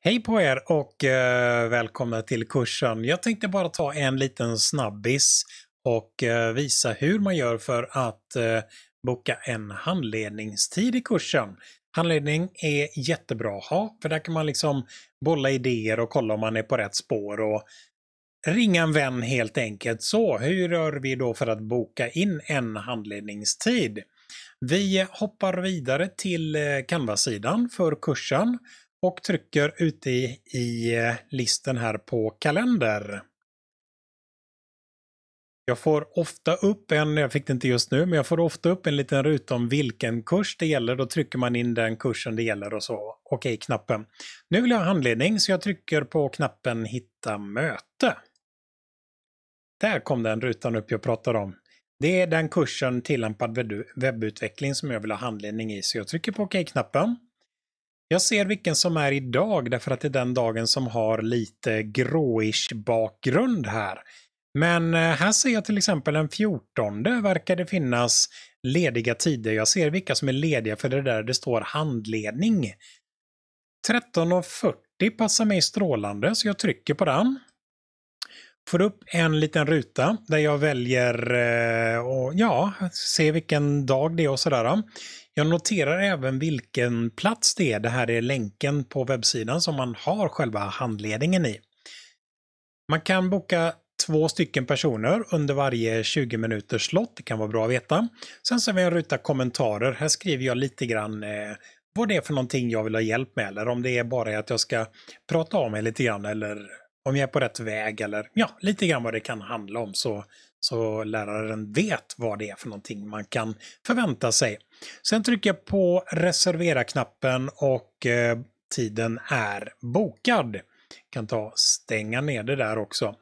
Hej på er och eh, välkomna till kursen. Jag tänkte bara ta en liten snabbis och eh, visa hur man gör för att eh, boka en handledningstid i kursen. Handledning är jättebra att ha, för där kan man liksom bolla idéer och kolla om man är på rätt spår och ringa en vän helt enkelt. Så hur gör vi då för att boka in en handledningstid? Vi hoppar vidare till eh, Canva-sidan för kursen och trycker ute i, i eh, listen här på kalender. Jag får ofta upp en, jag fick det inte just nu, men jag får ofta upp en liten ruta om vilken kurs det gäller. Då trycker man in den kursen det gäller och så okej-knappen. Okay nu vill jag ha handledning så jag trycker på knappen hitta möte. Där kom den rutan upp jag pratade om. Det är den kursen tillämpad webbutveckling som jag vill ha handledning i, så jag trycker på okej-knappen. Okay jag ser vilken som är idag därför att det är den dagen som har lite gråish bakgrund här. Men eh, här ser jag till exempel den 14 verkar det finnas lediga tider. Jag ser vilka som är lediga för det där det står handledning. 13.40 passar mig strålande så jag trycker på den. Får upp en liten ruta där jag väljer eh, och ja, se vilken dag det är och sådär. Jag noterar även vilken plats det är. Det här är länken på webbsidan som man har själva handledningen i. Man kan boka två stycken personer under varje 20 minuters slott. Det kan vara bra att veta. Sen så har vi en ruta kommentarer. Här skriver jag lite grann eh, vad det är för någonting jag vill ha hjälp med eller om det är bara att jag ska prata om mig lite grann eller om jag är på rätt väg eller ja, lite grann vad det kan handla om så, så läraren vet vad det är för någonting man kan förvänta sig. Sen trycker jag på reservera-knappen och eh, tiden är bokad. Jag kan ta stänga ner det där också.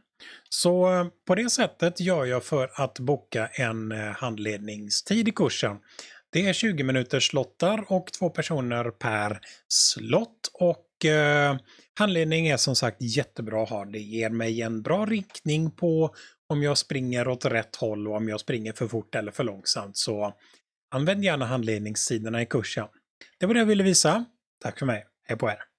Så eh, på det sättet gör jag för att boka en eh, handledningstid i kursen. Det är 20 minuters slottar och två personer per slott och och eh, handledning är som sagt jättebra att ha. Det ger mig en bra riktning på om jag springer åt rätt håll och om jag springer för fort eller för långsamt. Så använd gärna handledningssidorna i kursen. Det var det jag ville visa. Tack för mig. Hej på er!